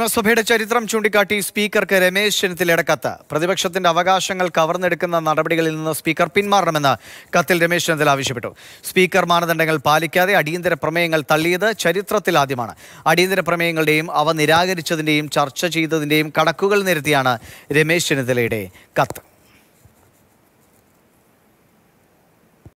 നിയമസഭയുടെ ചരിത്രം ചൂണ്ടിക്കാട്ടി സ്പീക്കർക്ക് രമേശ് ചെന്നിത്തലയുടെ കത്ത് പ്രതിപക്ഷത്തിന്റെ അവകാശങ്ങൾ കവർന്നെടുക്കുന്ന നടപടികളിൽ നിന്ന് സ്പീക്കർ പിന്മാറണമെന്ന് കത്തിൽ രമേശ് ചെന്നിത്തല ആവശ്യപ്പെട്ടു സ്പീക്കർ മാനദണ്ഡങ്ങൾ പാലിക്കാതെ അടിയന്തര പ്രമേയങ്ങൾ തള്ളിയത് ചരിത്രത്തിൽ ആദ്യമാണ് അടിയന്തര പ്രമേയങ്ങളുടെയും അവ നിരാകരിച്ചതിന്റെയും ചർച്ച ചെയ്തതിന്റെയും കണക്കുകൾ നിരത്തിയാണ് രമേശ് ചെന്നിത്തലയുടെ കത്ത്